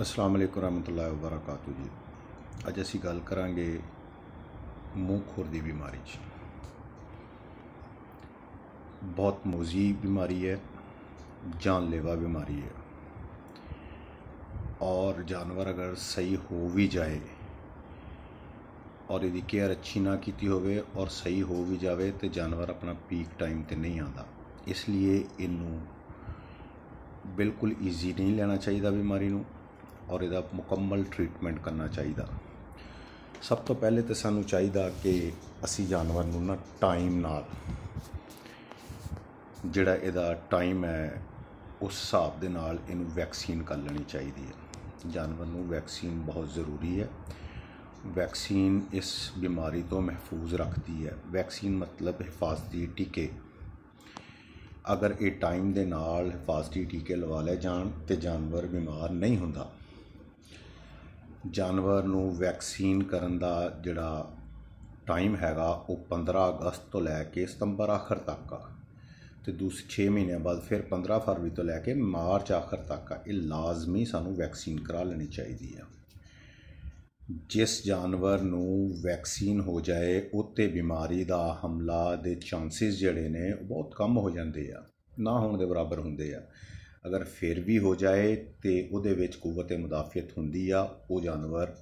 ਅਸਲਾਮ ਅਲੈਕੁਮ ਰਹਿਮਤੁਲਾਹ ਵਬਰਕਾਤੂ ਜੀ ਅੱਜ ਅਸੀਂ ਗੱਲ ਕਰਾਂਗੇ ਮੂੰਹ ਖੁਰ ਦੀ ਬਿਮਾਰੀ ਜੀ ਬਹੁਤ ਮੋਜ਼ੀ ਬਿਮਾਰੀ ਹੈ ਜਾਨਲੇਵਾ ਬਿਮਾਰੀ ਹੈ ਔਰ ਜਾਨਵਰ ਅਗਰ ਸਹੀ ਹੋ ਵੀ ਜਾਏ ਔਰ ਇਹਦੀ ਕੇਅਰ ਅੱਛੀ ਨਾ ਕੀਤੀ ਹੋਵੇ ਔਰ ਸਹੀ ਹੋ ਵੀ ਜਾਵੇ ਤੇ ਜਾਨਵਰ ਆਪਣਾ ਪੀਕ ਟਾਈਮ ਤੇ ਨਹੀਂ ਆਉਂਦਾ ਇਸ ਲਈ ਇਹਨੂੰ ਬਿਲਕੁਲ ਈਜ਼ੀ ਨਹੀਂ ਲੈਣਾ ਚਾਹੀਦਾ ਬਿਮਾਰੀ ਨੂੰ ਔਰ ਇਹਦਾ ਮੁਕੰਮਲ ਟ੍ਰੀਟਮੈਂਟ ਕਰਨਾ ਚਾਹੀਦਾ ਸਭ ਤੋਂ ਪਹਿਲੇ ਤੇ ਸਾਨੂੰ ਚਾਹੀਦਾ ਕਿ ਅਸੀਂ ਜਾਨਵਰ ਨੂੰ ਨਾ ਟਾਈਮ ਨਾਲ ਜਿਹੜਾ ਇਹਦਾ ਟਾਈਮ ਹੈ ਉਸ ਹਿਸਾਬ ਦੇ ਨਾਲ ਇਹਨੂੰ ਵੈਕਸੀਨ ਕਰ ਲੈਣੀ ਚਾਹੀਦੀ ਹੈ ਜਾਨਵਰ ਨੂੰ ਵੈਕਸੀਨ ਬਹੁਤ ਜ਼ਰੂਰੀ ਹੈ ਵੈਕਸੀਨ ਇਸ ਬਿਮਾਰੀ ਤੋਂ ਮਹਿਫੂਜ਼ ਰੱਖਦੀ ਹੈ ਵੈਕਸੀਨ ਮਤਲਬ ਹਿਫਾਜ਼ਤੀ ਟੀਕੇ ਅਗਰ ਇਹ ਟਾਈਮ ਦੇ ਨਾਲ ਹਿਫਾਜ਼ਤੀ ਟੀਕੇ ਲਵਾ ਲਏ ਜਾਣ ਤੇ ਜਾਨਵਰ ਬਿਮਾਰ ਨਹੀਂ ਹੁੰਦਾ ਜਾਨਵਰ ਨੂੰ ਵੈਕਸੀਨ ਕਰਨ ਦਾ ਜਿਹੜਾ ਟਾਈਮ ਹੈਗਾ ਉਹ 15 ਅਗਸਤ ਤੋਂ ਲੈ ਕੇ ਸਤੰਬਰ ਆਖਰ ਤੱਕ ਆ ਤੇ ਦੂਸਰੇ 6 ਮਹੀਨਿਆਂ ਬਾਅਦ ਫਿਰ 15 ਫਰਵਰੀ ਤੋਂ ਲੈ ਕੇ ਮਾਰਚ ਆਖਰ ਤੱਕ ਆ ਇਹ ਲਾਜ਼ਮੀ ਸਾਨੂੰ ਵੈਕਸੀਨ ਕਰਾ ਲੈਣੀ ਚਾਹੀਦੀ ਆ ਜਿਸ ਜਾਨਵਰ ਨੂੰ ਵੈਕਸੀਨ ਹੋ ਜਾਏ ਉੱਤੇ ਬਿਮਾਰੀ ਦਾ ਹਮਲਾ ਦੇ ਚਾਂਸਸ ਜਿਹੜੇ ਨੇ ਉਹ ਬਹੁਤ ਕਮ ਹੋ ਜਾਂਦੇ ਆ ਨਾ ਹੋਣ ਦੇ ਬਰਾਬਰ ਹੁੰਦੇ ਆ ਅਗਰ ਫੇਰ ਵੀ ਹੋ ਜਾਏ ਤੇ ਉਹਦੇ ਵਿੱਚ ਕੁਵਤ ਤੇ ਮੁਦਾਫੀਅਤ ਹੁੰਦੀ ਆ ਉਹ ਜਾਨਵਰ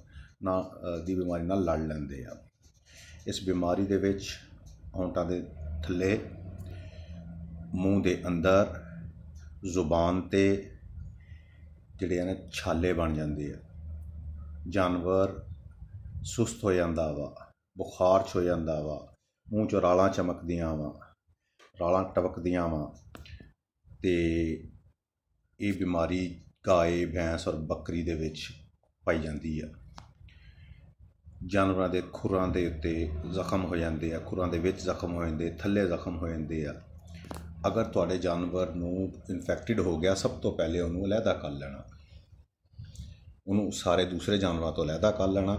ਨਾ ਦੀ ਬਿਮਾਰੀ ਨਾਲ ਲੜ ਲੈਂਦੇ ਆ ਇਸ ਬਿਮਾਰੀ ਦੇ ਵਿੱਚ ਹੌਂਟਾਂ ਦੇ ਥੱਲੇ ਮੂੰਹ ਦੇ ਅੰਦਰ ਜ਼ੁਬਾਨ ਤੇ ਜਿਹੜੇ ਨੇ ਛਾਲੇ ਬਣ ਜਾਂਦੇ ਆ ਜਾਨਵਰ ਸੁਸਤ ਹੋ ਜਾਂਦਾ ਵਾ ਬੁਖਾਰ ਛੋ ਜਾਂਦਾ ਵਾ ਮੂੰਹ ਚ ਰਾਲਾਂ ਚਮਕਦੀਆਂ ਵਾ ਰਾਲਾਂ ਟਪਕਦੀਆਂ ਵਾ ਤੇ ਇਹ ਬਿਮਾਰੀ ਗਾਏ ਭੈਂਸ ਔਰ ਬੱਕਰੀ ਦੇ ਵਿੱਚ ਪਾਈ ਜਾਂਦੀ ਆ ਜਾਨਵਰਾਂ ਦੇ ਖੁਰਾਂ ਦੇ ਉੱਤੇ ਜ਼ਖਮ ਹੋ ਜਾਂਦੇ ਆ ਖੁਰਾਂ ਦੇ ਵਿੱਚ ਜ਼ਖਮ ਹੋ ਜਾਂਦੇ ਥੱਲੇ ਜ਼ਖਮ ਹੋ ਜਾਂਦੇ ਆ ਅਗਰ ਤੁਹਾਡੇ ਜਾਨਵਰ ਨੂੰ ਇਨਫੈਕਟਡ ਹੋ ਗਿਆ ਸਭ ਤੋਂ ਪਹਿਲੇ ਉਹਨੂੰ ਅਲੱਗਾ ਕਰ ਲੈਣਾ ਉਹਨੂੰ ਸਾਰੇ ਦੂਸਰੇ ਜਾਨਵਰਾਂ ਤੋਂ ਅਲੱਗਾ ਕਰ ਲੈਣਾ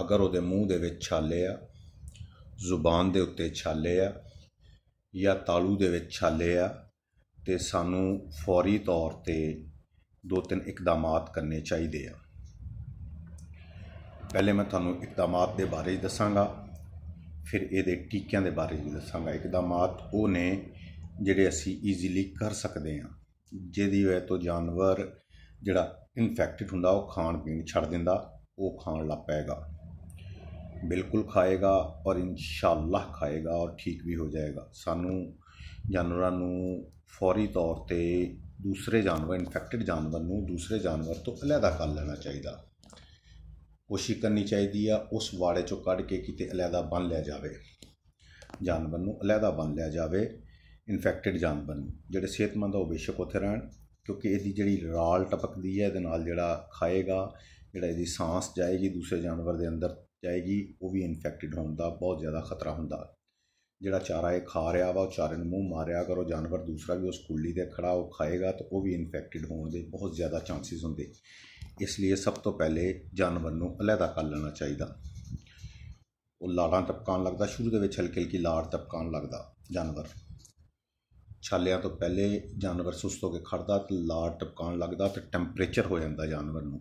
ਅਗਰ ਉਹਦੇ ਮੂੰਹ ਦੇ ਵਿੱਚ ਛਾਲੇ ਆ ਜ਼ੁਬਾਨ ਦੇ ਉੱਤੇ ਛਾਲੇ ਆ ਜਾਂ ਤਾਲੂ ਦੇ ਵਿੱਚ ਛਾਲੇ ਆ ਤੇ ਸਾਨੂੰ ਫੌਰੀ ਤੌਰ ਤੇ ਦੋ ਤਿੰਨ ਇਕਦਾਮਾਤ ਕਰਨੇ ਚਾਹੀਦੇ ਆ ਪਹਿਲੇ ਮੈਂ ਤੁਹਾਨੂੰ ਇਕਦਾਮਾਤ ਦੇ ਬਾਰੇ ਦੱਸਾਂਗਾ ਫਿਰ ਇਹਦੇ ਟੀਕਿਆਂ ਦੇ ਬਾਰੇ ਵੀ ਦੱਸਾਂਗਾ ਇਕਦਾਮਾਤ ਉਹ ਨੇ ਜਿਹੜੇ ਅਸੀਂ ਈਜ਼ੀਲੀ ਕਰ ਸਕਦੇ ਆ ਜਿਹਦੀ ਵਜ੍ਹਾ ਤੋਂ ਜਾਨਵਰ ਜਿਹੜਾ ਇਨਫੈਕਟਡ ਹੁੰਦਾ ਉਹ ਖਾਣ ਪੀਣ ਛੱਡ ਦਿੰਦਾ ਉਹ ਖਾਣ ਲੱਗ ਬਿਲਕੁਲ ਖਾਏਗਾ ਔਰ ਇਨਸ਼ਾਅੱਲਾ ਖਾਏਗਾ ਔਰ ਠੀਕ ਵੀ ਹੋ ਜਾਏਗਾ ਸਾਨੂੰ ਜਾਨਵਰਾਂ ਨੂੰ ਫੌਰੀ ਤੌਰ ਤੇ ਦੂਸਰੇ ਜਾਨਵਰ ਇਨਫੈਕਟਡ ਜਾਨਵਰ ਨੂੰ ਦੂਸਰੇ ਜਾਨਵਰ ਤੋਂ ਅਲੱਗਾ ਕਰ ਲੈਣਾ ਚਾਹੀਦਾ ਕੋਸ਼ਿਸ਼ ਕਰਨੀ ਚਾਹੀਦੀ ਆ ਉਸ ਵਾੜੇ ਚੋਂ ਕੱਢ ਕੇ ਕਿਤੇ ਅਲੱਗਾ ਬੰਨ ਲਿਆ ਜਾਵੇ ਜਾਨਵਰ ਨੂੰ ਅਲੱਗਾ ਬੰਨ ਲਿਆ ਜਾਵੇ ਇਨਫੈਕਟਡ ਜਾਨਵਰ ਨੂੰ ਜਿਹੜੇ ਸਿਹਤਮੰਦ ਉਹ ਬੇਸ਼ੱਕ ਉੱਥੇ ਰਹਿਣ ਕਿਉਂਕਿ ਇਹਦੀ ਜਿਹੜੀ ਰਾਲ ਟਪਕਦੀ ਹੈ ਇਹਦੇ ਨਾਲ ਜਿਹੜਾ ਖਾਏਗਾ ਜਿਹੜਾ ਇਹਦੀ ਸਾਹ ਜਾਏਗੀ ਦੂਸਰੇ ਜਾਨਵਰ ਦੇ ਅੰਦਰ ਜਾਏਗੀ ਉਹ ਵੀ ਇਨਫੈਕਟਡ ਹੋਣ ਦਾ ਬਹੁਤ ਜ਼ਿਆਦਾ ਖਤਰਾ ਹੁੰਦਾ ਜਿਹੜਾ ਚਾਰਾ ਇਹ ਖਾ ਰਿਹਾ ਵਾ ਉਹ ਚਾਰੇ ਨੂੰ ਮੂੰਹ ਮਾਰਿਆ ਕਰੋ ਜਾਨਵਰ ਦੂਸਰਾ ਵੀ ਉਸ ਕੁੱਲੀ ਦੇ ਖੜਾ ਉਹ ਖਾਏਗਾ ਤਾਂ ਉਹ ਵੀ ਇਨਫੈਕਟਡ ਹੋਣ ਦੇ ਬਹੁਤ ਜ਼ਿਆਦਾ ਚਾਂਸਸ ਹੁੰਦੇ ਇਸ ਲਈ ਸਭ ਤੋਂ ਪਹਿਲੇ ਜਾਨਵਰ ਨੂੰ ਅਲੱਗਾ ਕਰ ਲੈਣਾ ਚਾਹੀਦਾ ਉਹ ਲਾੜਾਂ ਟਪਕਾਉਣ ਲੱਗਦਾ ਸ਼ੁਰੂ ਦੇ ਵਿੱਚ ਹਲਕੇ ਹਲਕੀ ਲਾੜ ਟਪਕਾਉਣ ਲੱਗਦਾ ਜਾਨਵਰ ਛਾਲਿਆਂ ਤੋਂ ਪਹਿਲੇ ਜਾਨਵਰ ਸੁਸਤ ਹੋ ਕੇ ਖੜਦਾ ਤੇ ਲਾੜ ਟਪਕਾਉਣ ਲੱਗਦਾ ਤੇ ਟੈਂਪਰੇਚਰ ਹੋ ਜਾਂਦਾ ਜਾਨਵਰ ਨੂੰ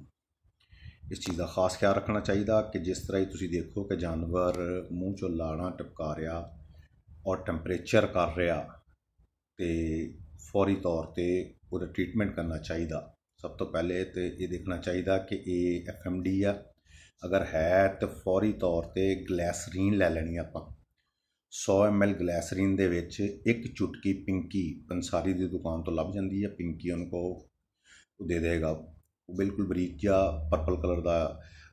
ਇਸ ਚੀਜ਼ ਦਾ ਖਾਸ ਖਿਆਲ ਰੱਖਣਾ ਚਾਹੀਦਾ ਕਿ ਜਿਸ ਤਰ੍ਹਾਂ ਹੀ ਤੁਸੀਂ ਦੇਖੋ ਕਿ ਜਾਨਵਰ ਮੂੰਹ ਚੋਂ ਲਾੜਾਂ ਟਪਕਾ ਰਿਹਾ ਔਰ ਟੈਂਪਰੇਚਰ ਕਰ ਰਿਹਾ ਤੇ ਫੌਰੀ ਤੌਰ ਤੇ ਉਹਦਾ ਟ੍ਰੀਟਮੈਂਟ ਕਰਨਾ ਚਾਹੀਦਾ ਸਭ ਤੋਂ ਪਹਿਲੇ ਤੇ ਇਹ ਦੇਖਣਾ ਚਾਹੀਦਾ ਕਿ ਇਹ ਐਫਐਮਡੀ ਆ ਅਗਰ ਹੈ ਤਾਂ ਫੌਰੀ ਤੌਰ ਤੇ ਗਲੈਸਰੀਨ ਲੈ ਲੈਣੀ ਆਪਾਂ 100 ml ਗਲੈਸਰੀਨ ਦੇ ਵਿੱਚ ਇੱਕ ਚੁਟਕੀ ਪਿੰਕੀ ਪੰਸਾਰੀ ਦੀ ਦੁਕਾਨ ਤੋਂ ਲੱਭ ਜਾਂਦੀ ਹੈ ਪਿੰਕੀ ਉਹਨੂੰ ਕੋ ਉਹ ਦੇ ਦੇਗਾ ਉਹ ਬਿਲਕੁਲ ਬਰੀਕ ਜਿਹਾ ਪਰਪਲ ਕਲਰ ਦਾ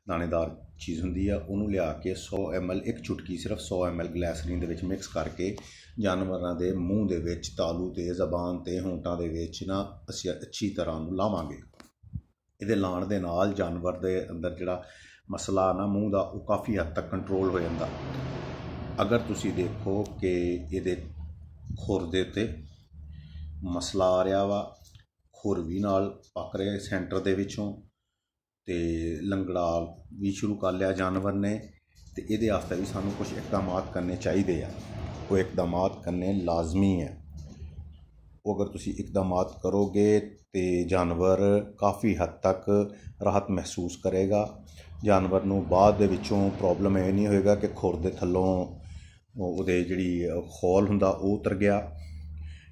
ਦਾਣੇਦਾਰ ਚੀਜ਼ ਹੁੰਦੀ ਆ ਉਹਨੂੰ ਲਿਆ ਕੇ 100 ml ਇੱਕ ਚੁਟਕੀ ਸਿਰਫ 100 ml ਗਲੈਸਰੀਨ ਦੇ ਵਿੱਚ ਮਿਕਸ ਕਰਕੇ ਜਾਨਵਰਾਂ ਦੇ ਮੂੰਹ ਦੇ ਵਿੱਚ ਤਾਲੂ ਤੇ ਜ਼ਬਾਨ ਤੇ ਹੋਂਟਾਂ ਦੇ ਵਿੱਚ ਨਾ ਅਸੀਂ ਅੱਛੀ ਤਰ੍ਹਾਂ ਨੂੰ ਲਾਵਾਂਗੇ ਇਹਦੇ ਲਾਣ ਦੇ ਨਾਲ ਜਾਨਵਰ ਦੇ ਅੰਦਰ ਜਿਹੜਾ ਮਸਲਾ ਨਾ ਮੂੰਹ ਦਾ ਉਹ ਕਾਫੀ ਹੱਦ ਤੱਕ ਕੰਟਰੋਲ ਹੋ ਜਾਂਦਾ ਅਗਰ ਤੁਸੀਂ ਦੇਖੋ ਕਿ ਇਹਦੇ ਖੁਰ ਦੇ ਉੱਤੇ ਮਸਲਾ ਆ ਰਿਹਾ ਵਾ ਖੁਰ ਵੀ ਨਾਲ ਪੱਕ ਰਿਹਾ ਸੈਂਟਰ ਦੇ ਵਿੱਚੋਂ ਤੇ ਲੰਗੜਾ ਵੀ ਸ਼ੁਰੂ ਕਰ ਲਿਆ ਜਾਨਵਰ ਨੇ ਤੇ ਇਹਦੇ ਆਸਤੇ ਵੀ ਸਾਨੂੰ ਕੁਝ ਇਕਦਾਮਾਤ ਕਰਨੇ ਚਾਹੀਦੇ ਆ ਉਹ ਇਕਦਾਮਾਤ ਕਰਨੇ ਲਾਜ਼ਮੀ ਹੈ ਉਹ ਅਗਰ ਤੁਸੀਂ ਇਕਦਾਮਾਤ ਕਰੋਗੇ ਤੇ ਜਾਨਵਰ ਕਾਫੀ ਹੱਦ ਤੱਕ ਰਾਹਤ ਮਹਿਸੂਸ ਕਰੇਗਾ ਜਾਨਵਰ ਨੂੰ ਬਾਅਦ ਦੇ ਵਿੱਚੋਂ ਪ੍ਰੋਬਲਮ ਇਹ ਨਹੀਂ ਹੋਏਗਾ ਕਿ ਖੁਰ ਦੇ ਥੱਲੋਂ ਉਹਦੇ ਜਿਹੜੀ ਖੋਲ ਹੁੰਦਾ ਉਹ ਉਤਰ ਗਿਆ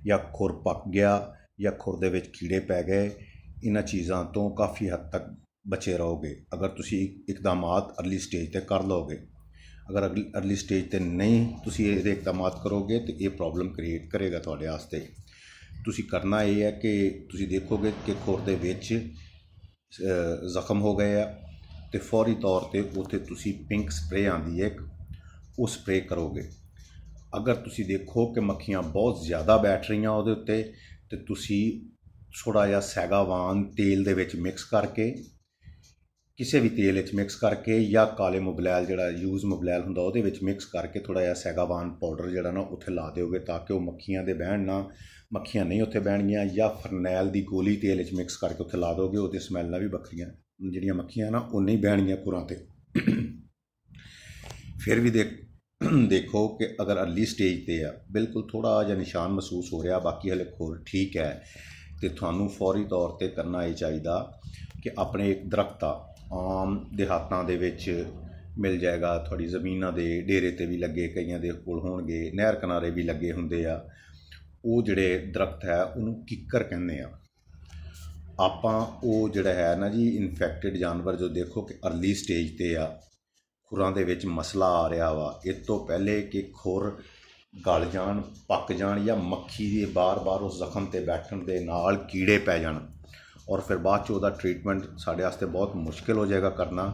ਜਾਂ ਖੁਰ ਪੱਕ ਗਿਆ ਜਾਂ ਖੁਰ ਦੇ ਵਿੱਚ ਕੀੜੇ ਪੈ ਗਏ ਇਹਨਾਂ ਚੀਜ਼ਾਂ ਤੋਂ ਕਾਫੀ ਹੱਦ ਤੱਕ ਬਚੇ ਰਹੋਗੇ ਅਗਰ ਤੁਸੀਂ ਇਕਦਾਮਾਤ ਅਰਲੀ ਸਟੇਜ ਤੇ ਕਰ ਲਓਗੇ ਅਗਰ ਅਰਲੀ ਸਟੇਜ ਤੇ ਨਹੀਂ ਤੁਸੀਂ ਇਹ ਇਕਦਾਮਾਤ ਕਰੋਗੇ ਤੇ ਇਹ ਪ੍ਰੋਬਲਮ ਕ੍ਰੀਏਟ ਕਰੇਗਾ ਤੁਹਾਡੇ ਵਾਸਤੇ ਤੁਸੀਂ ਕਰਨਾ ਇਹ ਹੈ ਕਿ ਤੁਸੀਂ ਦੇਖੋਗੇ ਕਿ ਖੋਰ ਦੇ ਵਿੱਚ ਜ਼ਖਮ ਹੋ ਗਏ ਆ ਤੇ ਫੌਰੀ ਤੌਰ ਤੇ ਉਥੇ ਤੁਸੀਂ ਪਿੰਕ ਸਪਰੇ ਆਂਦੀ ਹੈ ਇੱਕ ਉਹ ਸਪਰੇ ਕਰੋਗੇ ਅਗਰ ਤੁਸੀਂ ਦੇਖੋ ਕਿ ਮੱਖੀਆਂ ਬਹੁਤ ਜ਼ਿਆਦਾ ਬੈਠ ਰਹੀਆਂ ਉਹਦੇ ਉੱਤੇ ਤੇ ਤੁਸੀਂ ਛੋੜਾ ਜਾਂ ਸੈਗਾਵਾਨ ਤੇਲ ਦੇ ਵਿੱਚ ਮਿਕਸ ਕਰਕੇ ਕਿਸੇ ਵੀ ਤੇਲ ਵਿੱਚ ਮਿਕਸ ਕਰਕੇ ਜਾਂ ਕਾਲੇ ਮੋਬਲੈਲ ਜਿਹੜਾ ਯੂਜ਼ ਮੋਬਲੈਲ ਹੁੰਦਾ ਉਹਦੇ ਵਿੱਚ ਮਿਕਸ ਕਰਕੇ ਥੋੜਾ ਜਿਹਾ ਸੈਗਾਵਾਨ ਪਾਊਡਰ ਜਿਹੜਾ ਨਾ ਉੱਥੇ ਲਾ ਦਿਓਗੇ ਤਾਂ ਕਿ ਉਹ ਮੱਖੀਆਂ ਦੇ ਬਹਿਣ ਨਾ ਮੱਖੀਆਂ ਨਹੀਂ ਉੱਥੇ ਬਹਿਣਗੀਆਂ ਜਾਂ ਫਰਨੈਲ ਦੀ ਗੋਲੀ ਤੇਲ ਵਿੱਚ ਮਿਕਸ ਕਰਕੇ ਉੱਥੇ ਲਾ ਦੋਗੇ ਉਹਦੇ ਸਮੈਲ ਨਾਲ ਵੀ ਬੱਕਰੀਆਂ ਜਿਹੜੀਆਂ ਮੱਖੀਆਂ ਨਾ ਉਹ ਨਹੀਂ ਬਹਿਣਗੀਆਂ ਕੁਰਾਂ ਤੇ ਫਿਰ ਵੀ ਦੇਖ ਦੇਖੋ ਕਿ ਅਗਰ ਅਰਲੀ ਸਟੇਜ ਤੇ ਆ ਬਿਲਕੁਲ ਥੋੜਾ ਜਿਹਾ ਨਿਸ਼ਾਨ ਮਹਿਸੂਸ ਹੋ ਰਿਹਾ ਬਾਕੀ ਹਲੇ ਖੋਰ ਠੀਕ ਹੈ ਤੇ ਤੁਹਾਨੂੰ ਫੌਰੀ ਤੌਰ ਤੇ ਕਰਨਾ ਇਹ ਚਾਹੀਦਾ ਕਿ ਆਪਣੇ ਇੱਕ ਦਰਖਤ ਆ ਆਮ ਦਿਹਾਤਾਂ ਦੇ ਵਿੱਚ ਮਿਲ ਜਾਏਗਾ ਤੁਹਾਡੀ ਜ਼ਮੀਨਾਂ ਦੇ ਡੇਰੇ ਤੇ ਵੀ ਲੱਗੇ ਕਈਆਂ ਦੇ ਕੋਲ ਹੋਣਗੇ ਨਹਿਰ ਕਿਨਾਰੇ ਵੀ ਲੱਗੇ ਹੁੰਦੇ ਆ ਉਹ ਜਿਹੜੇ ਦਰਖਤ ਹੈ ਉਹਨੂੰ ਕਿੱਕਰ ਕਹਿੰਦੇ ਆ ਆਪਾਂ ਉਹ ਜਿਹੜਾ ਹੈ ਨਾ ਜੀ ਇਨਫੈਕਟਡ ਜਾਨਵਰ ਜੋ ਦੇਖੋ ਕਿ अर्ਲੀ ਸਟੇਜ ਤੇ ਆ ਖੁਰਾਂ ਦੇ ਵਿੱਚ ਮਸਲਾ ਆ ਰਿਹਾ ਵਾ ਇਸ ਤੋਂ ਪਹਿਲੇ ਕਿ ਖੁਰ ਗਲ ਜਾਣ ਪੱਕ ਜਾਣ ਜਾਂ ਮੱਖੀ ਦੇ ਬਾਰ-ਬਾਰ ਉਸ ਜ਼ਖਮ ਤੇ ਬੈਠਣ ਦੇ ਨਾਲ ਕੀੜੇ ਪੈ ਜਾਣ ਔਰ ਫਿਰ ਬਾਅਦ ਚ ਉਹਦਾ ਟ੍ਰੀਟਮੈਂਟ ਸਾਡੇ ਵਾਸਤੇ ਬਹੁਤ ਮੁਸ਼ਕਿਲ ਹੋ ਜਾਏਗਾ ਕਰਨਾ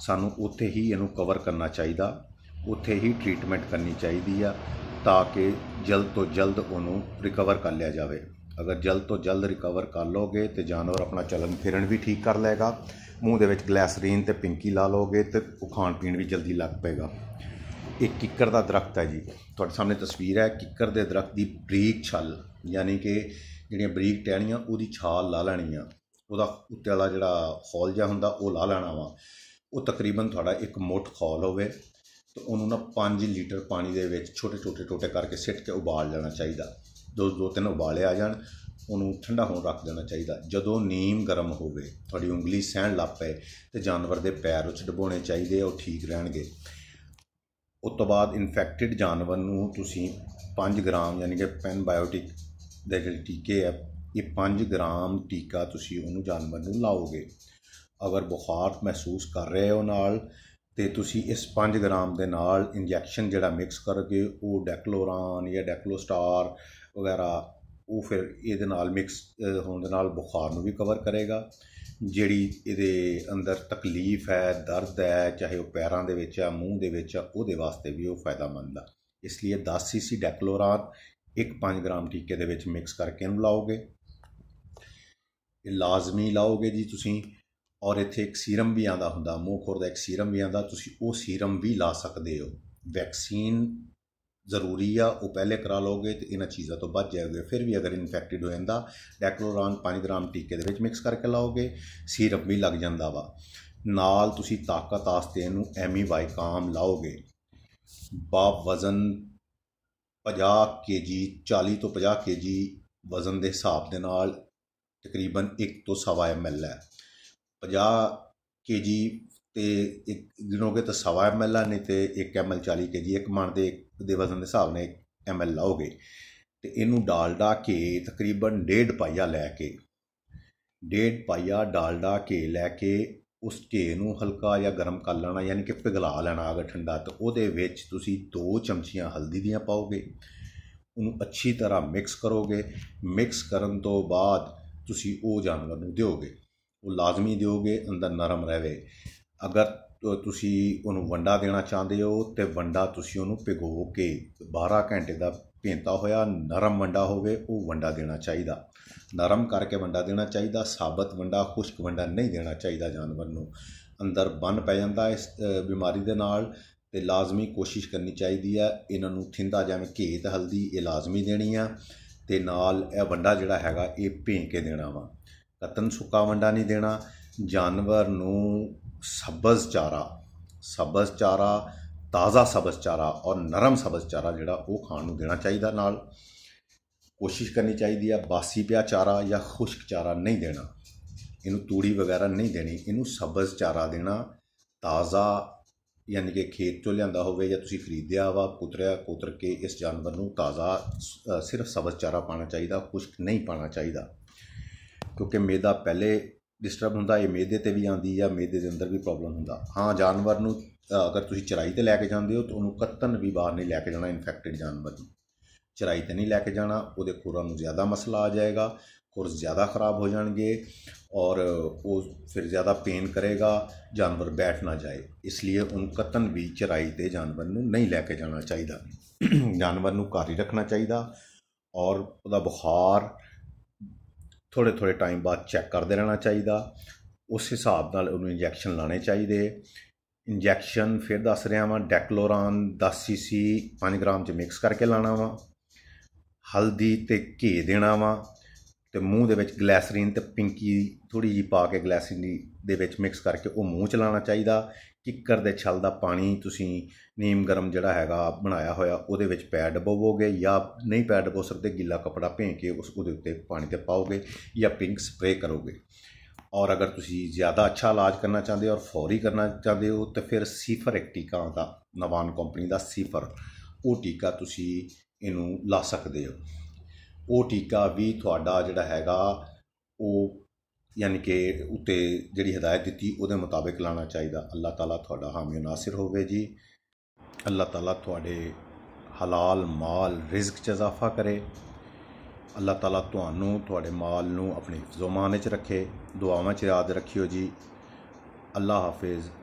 ਸਾਨੂੰ ਉੱਥੇ ਹੀ ਇਹਨੂੰ ਕਵਰ ਕਰਨਾ ਚਾਹੀਦਾ ਉੱਥੇ ਹੀ ਟ੍ਰੀਟਮੈਂਟ ਕਰਨੀ ਚਾਹੀਦੀ ਆ ਤਾਂ ਕਿ ਜਲਦ ਤੋਂ ਜਲਦ ਉਹਨੂੰ ਰਿਕਵਰ ਕਰ ਲਿਆ ਜਾਵੇ ਅਗਰ ਜਲਦ ਤੋਂ ਜਲਦ ਰਿਕਵਰ ਕਰ ਲੋਗੇ ਤੇ ਜਾਨਵਰ ਆਪਣਾ ਚਲਨ ਫਿਰਨ ਵੀ ਠੀਕ ਕਰ ਲਏਗਾ ਮੂੰਹ ਦੇ ਵਿੱਚ ਗਲੈਸਰੀਨ ਤੇ ਪਿੰਕੀ ਲਾ ਲੋਗੇ ਤੇ ਖਾਣ ਪੀਣ ਵੀ ਜਲਦੀ ਲੱਗ ਪਏਗਾ ਇੱਕ ਕਿੱਕਰ ਦਾ ਦਰਖਤ ਹੈ ਜੀ ਤੁਹਾਡੇ ਸਾਹਮਣੇ ਤਸਵੀਰ ਹੈ ਕਿੱਕਰ ਦੇ ਦਰਖਤ ਦੀ ਬਰੀਕ ਛਲ ਯਾਨੀ ਕਿ ਜਿਹੜੀਆਂ ਬਰੀਕ ਟਹਿਣੀਆਂ ਉਹਦੀ ਛਾਲ ਲਾ ਲੈਣੀ ਆ ਉਹਦਾ ਉੱਤੇ ਵਾਲਾ ਜਿਹੜਾ ਖੋਲ ਜਾ ਹੁੰਦਾ ਉਹ ਲਾ ਲੈਣਾ ਵਾ ਉਹ ਤਕਰੀਬਨ ਤੁਹਾਡਾ ਇੱਕ ਮੋਟ ਖੋਲ ਹੋਵੇ ਤੇ ਉਹਨੂੰ ਨਾ 5 ਲੀਟਰ ਪਾਣੀ ਦੇ ਵਿੱਚ ਛੋਟੇ ਛੋਟੇ ਟੋਟੇ ਕਰਕੇ ਸਿੱਟ ਕੇ ਉਬਾਲ ਲੈਣਾ ਚਾਹੀਦਾ ਦੋ ਦੋ ਤਿੰਨ ਉਬਾਲੇ ਆ ਜਾਣ ਉਹਨੂੰ ਠੰਡਾ ਹੋਣ ਰੱਖ ਦੇਣਾ ਚਾਹੀਦਾ ਜਦੋਂ ਨੀਮ ਗਰਮ ਹੋਵੇ ਤੁਹਾਡੀ ਉਂਗਲੀ ਸਹਿਣ ਲੱਗ ਪਏ ਤੇ ਜਾਨਵਰ ਦੇ ਪੈਰ ਵਿੱਚ ਡਬੋਣੇ ਚਾਹੀਦੇ ਉਹ ਠੀਕ ਰਹਿਣਗੇ ਉਸ ਤੋਂ ਬਾਅਦ ਇਨਫੈਕਟਿਡ ਜਾਨਵਰ ਨੂੰ ਤੁਸੀਂ 5 ਗ੍ਰਾਮ ਯਾਨੀ ਕਿ ਪੈਨ ਬਾਇਓਟਿਕ ਦੇ ਜਿਹੜੇ ਟੀਕੇ ਆ ਇਹ 5 ਗ੍ਰਾਮ ਟੀਕਾ ਤੁਸੀਂ ਉਹਨੂੰ ਜਾਨਵਰ ਨੂੰ ਲਾਓਗੇ ਅਗਰ ਬੁਖਾਰ ਮਹਿਸੂਸ ਕਰ ਰਹੇ ਹੋ ਨਾਲ ਤੇ ਤੁਸੀਂ ਇਸ 5 ਗ੍ਰਾਮ ਦੇ ਨਾਲ ਇੰਜੈਕਸ਼ਨ ਜਿਹੜਾ ਮਿਕਸ ਕਰਕੇ ਉਹ ਡੈਕਲੋਰਾਨ ਜਾਂ ਡੈਕਲੋਸਟਾਰ ਵਗੈਰਾ ਉਹ ਫਿਰ ਇਹਦੇ ਨਾਲ ਮਿਕਸ ਹੋਣ ਦੇ ਨਾਲ ਬੁਖਾਰ ਨੂੰ ਵੀ ਕਵਰ ਕਰੇਗਾ ਜਿਹੜੀ ਇਹਦੇ ਅੰਦਰ ਤਕਲੀਫ ਹੈ ਦਰਦ ਹੈ ਚਾਹੇ ਉਹ ਪੈਰਾਂ ਦੇ ਵਿੱਚ ਆ ਮੂੰਹ ਦੇ ਵਿੱਚ ਆ ਉਹਦੇ ਵਾਸਤੇ ਵੀ ਉਹ ਫਾਇਦਾਮੰਦ ਆ ਇਸ ਲਈ 10 ਸੀਸੀ ਡੈਕਲੋਰਾਨ ਇੱਕ 5 ਗ੍ਰਾਮ ਟੀਕੇ ਦੇ ਵਿੱਚ ਮਿਕਸ ਕਰਕੇ ਇਹਨੂੰ ਲਾਓਗੇ ਇਹ ਲਾਜ਼ਮੀ ਲਾਓਗੇ ਜੀ ਤੁਸੀਂ ਔਰ ਇੱਥੇ ਇੱਕ ਸੀਰਮ ਵੀ ਆਂਦਾ ਹੁੰਦਾ ਮੂੰਹ ਦਾ ਇੱਕ ਸੀਰਮ ਵੀ ਆਂਦਾ ਤੁਸੀਂ ਉਹ ਸੀਰਮ ਵੀ ਲਾ ਸਕਦੇ ਹੋ ਵੈਕਸੀਨ ਜ਼ਰੂਰੀ ਆ ਉਹ ਪਹਿਲੇ ਕਰਾ ਲਓਗੇ ਤੇ ਇਹਨਾਂ ਚੀਜ਼ਾਂ ਤੋਂ ਬਚ ਜਾਓਗੇ ਫਿਰ ਵੀ ਅਗਰ ਇਨਫੈਕਟਡ ਹੋ ਜਾਂਦਾ ਡੈਕਲੋਰਾਨ 5 ਗ੍ਰਾਮ ਟੀਕੇ ਦੇ ਵਿੱਚ ਮਿਕਸ ਕਰਕੇ ਲਾਓਗੇ ਸੀਰਮ ਵੀ ਲੱਗ ਜਾਂਦਾ ਵਾ ਨਾਲ ਤੁਸੀਂ ਤਾਕਤ ਆਸਤੇ ਇਹਨੂੰ ਐਮੀ ਵਾਈਕਾਮ ਲਾਓਗੇ ਬਾ ਵਜ਼ਨ 50 ਕੇਜੀ 40 ਤੋਂ 50 ਕੇਜੀ ਵਜ਼ਨ ਦੇ ਹਿਸਾਬ ਦੇ ਨਾਲ ਤਕਰੀਬਨ 1 ਤੋਂ 1.5 ਐਮਐਲ ਹੈ 50 ਕੇਜੀ ਤੇ ਇੱਕ ਗਿਣੋਗੇ ਤਾਂ 1.5 ਐਮਐਲ ਆ ਨਹੀਂ ਤੇ 1 ਐਮਐਲ 40 ਕੇਜੀ ਇੱਕ ਮਣ ਦੇ ਦੇ ਵਜ਼ਨ ਦੇ ਹਿਸਾਬ ਨਾਲ 1 ਐਮਐਲ ਲਾਓਗੇ ਤੇ ਇਹਨੂੰ ਡਾਲਡਾ ਕੇ ਤਕਰੀਬਨ 1.5 ਪਾਈਆ ਲੈ ਕੇ 1.5 ਪਾਈਆ ਡਾਲਡਾ ਕੇ ਲੈ ਕੇ ਉਸ ਘੇ ਨੂੰ ਹਲਕਾ ਜਾਂ ਗਰਮ ਕਰ ਲੈਣਾ ਯਾਨੀ ਕਿ ਪਿਘਲਾ ਲੈਣਾ ਅਗਰ ਠੰਡਾ ਤਾਂ ਉਹਦੇ ਵਿੱਚ ਤੁਸੀਂ 2 ਚਮਚੀਆਂ ਹਲਦੀ ਦੀਆਂ ਪਾਓਗੇ ਉਹਨੂੰ ਅੱਛੀ ਤਰ੍ਹਾਂ ਮਿਕਸ ਕਰੋਗੇ ਮਿਕਸ ਕਰਨ ਤੋਂ ਬਾਅਦ ਤੁਸੀਂ ਉਹ ਜਾਨਵਰ ਨੂੰ ਦਿਓਗੇ ਉਹ ਲਾਜ਼ਮੀ ਦਿਓਗੇ ਅੰਦਰ ਨਰਮ ਰਹੇ ਅਗਰ ਤੁਸੀਂ ਉਹਨੂੰ ਵੰਡਾ ਦੇਣਾ ਚਾਹੁੰਦੇ ਹੋ ਤੇ ਵੰਡਾ ਤੁਸੀਂ ਉਹਨੂੰ ਭਿਗੋ ਕੇ 12 ਘੰਟੇ ਦਾ ਭੇਂਤਾ ਹੋਇਆ ਨਰਮ ਵੰਡਾ ਹੋਵੇ ਉਹ ਵੰਡਾ ਦੇਣਾ ਚਾਹੀਦਾ ਨਰਮ ਕਰਕੇ ਵੰਡਾ ਦੇਣਾ ਚਾਹੀਦਾ ਸਾਬਤ ਵੰਡਾ ਖੁਸ਼ਕ ਵੰਡਾ ਨਹੀਂ ਦੇਣਾ ਚਾਹੀਦਾ ਜਾਨਵਰ ਨੂੰ ਅੰਦਰ ਬਨ ਪੈ ਜਾਂਦਾ ਇਸ ਬਿਮਾਰੀ ਦੇ ਨਾਲ ਤੇ ਲਾਜ਼ਮੀ ਕੋਸ਼ਿਸ਼ ਕਰਨੀ ਚਾਹੀਦੀ ਹੈ ਇਹਨਾਂ ਨੂੰ ਥਿੰਦਾ ਜਿਵੇਂ ਘੇਤ ਹਲਦੀ ਇਹ ਲਾਜ਼ਮੀ ਦੇਣੀ ਆ ਤੇ ਨਾਲ ਇਹ ਵੰਡਾ ਜਿਹੜਾ ਹੈਗਾ ਇਹ ਭੇਂ ਕੇ ਦੇਣਾ ਵਾ ਕਤਨ ਸੁੱਕਾ ਵੰਡਾ ਨਹੀਂ ਦੇਣਾ ਜਾਨਵਰ ਨੂੰ ਸਬਜ਼ ਚਾਰਾ ਸਬਜ਼ ਚਾਰਾ ਤਾਜ਼ਾ ਸਬਜ਼ ਚਾਰਾ ਔਰ ਨਰਮ ਸਬਜ਼ ਚਾਰਾ ਜਿਹੜਾ ਉਹ ਖਾਣ ਨੂੰ ਦੇਣਾ ਚਾਹੀਦਾ ਨਾਲ ਕੋਸ਼ਿਸ਼ ਕਰਨੀ ਚਾਹੀਦੀ ਆ ਬਾਸੀ ਪਿਆ ਚਾਰਾ ਜਾਂ ਖੁਸ਼ਕ ਚਾਰਾ ਨਹੀਂ ਦੇਣਾ ਇਹਨੂੰ ਤੂੜੀ ਵਗੈਰਾ ਨਹੀਂ ਦੇਣੀ ਇਹਨੂੰ ਸਬਜ਼ ਚਾਰਾ ਦੇਣਾ ਤਾਜ਼ਾ ਯਾਨੀ ਕਿ ਖੇਤ ਤੋਂ ਲਿਆਂਦਾ ਹੋਵੇ ਜਾਂ ਤੁਸੀਂ ਖਰੀਦਿਆ ਵਾ ਕੁਤਰਿਆ ਕੁਤਰ ਕੇ ਇਸ ਜਾਨਵਰ ਨੂੰ ਤਾਜ਼ਾ ਸਿਰਫ ਸਬਜ਼ ਚਾਰਾ ਪਾਣਾ ਚਾਹੀਦਾ ਖੁਸ਼ਕ ਨਹੀਂ ਪਾਣਾ ਚਾਹੀਦਾ ਕਿਉਂਕਿ ਮੇਦਾ ਪਹਿਲੇ ਡਿਸਟਰਬ ਹੁੰਦਾ ਇਹ ਮੇਦੇ ਤੇ ਵੀ ਆਉਂਦੀ ਜਾਂ ਮੇਦੇ ਦੇ ਅੰਦਰ ਵੀ ਪ੍ਰੋਬਲਮ ਹੁੰਦਾ ਹਾਂ ਜਾਨਵਰ ਨੂੰ ਅਗਰ ਤੁਸੀਂ ਚਰਾਈ ਤੇ ਲੈ ਕੇ ਜਾਂਦੇ ਹੋ ਤਾਂ ਉਹਨੂੰ ਕਤਨ ਵੀ ਬਾਹਰ ਨਹੀਂ ਲੈ ਕੇ ਜਾਣਾ ਇਨਫੈਕਟਡ ਜਾਨਵਰ ਨੂੰ ਚਰਾਈ ਤੇ ਨਹੀਂ ਲੈ ਕੇ ਜਾਣਾ ਉਹਦੇ ਖੁਰਾਂ ਨੂੰ ਜ਼ਿਆਦਾ ਮਸਲਾ ਆ ਜਾਏਗਾ ਖੁਰ ਜ਼ਿਆਦਾ ਖਰਾਬ ਹੋ ਜਾਣਗੇ ਔਰ ਉਹ ਫਿਰ ਜ਼ਿਆਦਾ ਪੇਨ ਕਰੇਗਾ ਜਾਨਵਰ ਬੈਠ ਨਾ ਜਾਏ ਇਸ ਲਈ ਉਹਨ ਕਤਨ ਵੀ ਚਰਾਈ ਤੇ ਜਾਨਵਰ ਨੂੰ ਨਹੀਂ ਲੈ ਕੇ ਜਾਣਾ ਚਾਹੀਦਾ ਜਾਨਵਰ ਨੂੰ ਘਰ ਹੀ ਰੱਖਣਾ ਚਾਹੀਦਾ ਔਰ ਉਹਦਾ ਬੁਖਾਰ ਥੋੜੇ ਥੋੜੇ ਟਾਈਮ ਬਾਅਦ ਚੈੱਕ ਕਰਦੇ ਰਹਿਣਾ ਚਾਹੀਦਾ ਉਸ ਹਿਸਾਬ ਨਾਲ ਉਹਨੂੰ ਇੰਜੈਕਸ਼ਨ ਲਾਣੇ ਚਾਹੀਦੇ ਇੰਜੈਕਸ਼ਨ ਫਿਰ ਦੱਸ ਰਿਹਾ ਵਾਂ ਡੈਕਲੋਰਾਨ 10 ਸੀਸੀ 5 ਗ੍ਰਾਮ ਚ ਮਿਕਸ ਕਰਕੇ ਲਾਣਾ ਵਾ ਹਲਦੀ ਤੇ ਘੀ ਦੇਣਾ ਵਾ ਤੇ ਮੂੰਹ ਦੇ ਵਿੱਚ ਗਲੈਸਰੀਨ ਤੇ ਪਿੰਕੀ ਥੋੜੀ ਜੀ ਪਾ ਕੇ ਗਲੈਸਰੀਨ ਦੇ ਵਿੱਚ ਮਿਕਸ ਕਰਕੇ ਉਹ ਮੂੰਹ ਚ ਲਾਣਾ ਚਾਹੀਦਾ ਕਿੱਕਰ ਦੇ ਛਲ ਦਾ ਪਾਣੀ ਤੁਸੀਂ ਨੀਮ ਗਰਮ ਜਿਹੜਾ ਹੈਗਾ ਬਣਾਇਆ ਹੋਇਆ ਉਹਦੇ ਵਿੱਚ ਪੈ ਡਬੋਵੋਗੇ ਜਾਂ ਨਹੀਂ ਪੈ ਡਬੋ ਸਕਦੇ ਗਿੱਲਾ ਕਪੜਾ ਭੇਂ ਕੇ ਉਸ ਉਹਦੇ ਉੱਤੇ ਪਾਣੀ ਤੇ ਪਾਓਗੇ ਜਾਂ ਪਿੰਕ ਸਪਰੇ ਕਰੋਗੇ ਔਰ ਅਗਰ ਤੁਸੀਂ ਜ਼ਿਆਦਾ ਅੱਛਾ ਇਲਾਜ ਕਰਨਾ ਚਾਹੁੰਦੇ ਹੋ ਔਰ ਫੌਰੀ ਕਰਨਾ ਚਾਹੁੰਦੇ ਹੋ ਤਾਂ ਫਿਰ ਸੀਫਰ ਇੱਕ ਟੀਕਾ ਆਉਂਦਾ ਨਵਾਨ ਕੰਪਨੀ ਦਾ ਸੀਫਰ ਉਹ ਟੀਕਾ ਤੁਸੀਂ ਇਹਨੂੰ ਲਾ ਸਕਦੇ ਹੋ ਉਹ ਟੀਕਾ ਵੀ ਤੁਹਾਡਾ ਜਿਹੜਾ ਹੈਗਾ ਉਹ ਯਾਨੀ ਕਿ ਉਤੇ ਜਿਹੜੀ ਹਦਾਇਤ ਦਿੱਤੀ ਉਹਦੇ ਮੁਤਾਬਕ ਲਾਣਾ ਚਾਹੀਦਾ ਅੱਲਾਹ ਤਾਲਾ ਤੁਹਾਡਾ ਹਾਮੀ ਨਾਸਿਰ ਹੋਵੇ ਜੀ ਅੱਲਾਹ ਤਾਲਾ ਤੁਹਾਡੇ ਹਲਾਲ ਮਾਲ ਰਿਜ਼ਕ 'ਚ ਇਜ਼ਾਫਾ ਕਰੇ ਅੱਲਾਹ ਤਾਲਾ ਤੁਹਾਨੂੰ ਤੁਹਾਡੇ ਮਾਲ ਨੂੰ ਆਪਣੇ ਜ਼ਮਾਨੇ 'ਚ ਰੱਖੇ ਦੁਆਵਾਂ 'ਚ ਯਾਦ ਰੱਖਿਓ ਜੀ ਅੱਲਾਹ ਹਾਫਿਜ਼